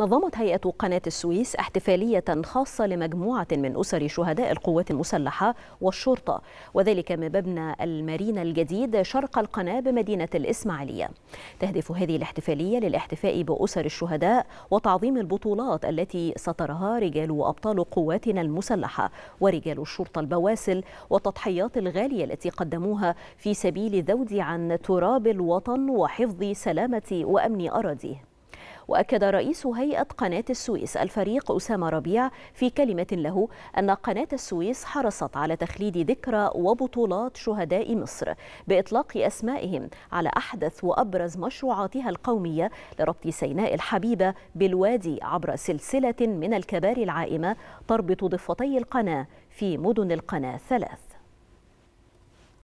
نظمت هيئة قناة السويس احتفالية خاصة لمجموعة من أسر شهداء القوات المسلحة والشرطة وذلك من مبنى المارينا الجديد شرق القناة بمدينة الإسماعيلية تهدف هذه الاحتفالية للاحتفاء بأسر الشهداء وتعظيم البطولات التي سترها رجال وأبطال قواتنا المسلحة ورجال الشرطة البواسل والتضحيات الغالية التي قدموها في سبيل ذود عن تراب الوطن وحفظ سلامة وأمن أراضيه وأكد رئيس هيئة قناة السويس الفريق أسامة ربيع في كلمة له أن قناة السويس حرصت على تخليد ذكرى وبطولات شهداء مصر بإطلاق أسمائهم على أحدث وأبرز مشروعاتها القومية لربط سيناء الحبيبة بالوادي عبر سلسلة من الكباري العائمة تربط ضفتي القناة في مدن القناة ثلاث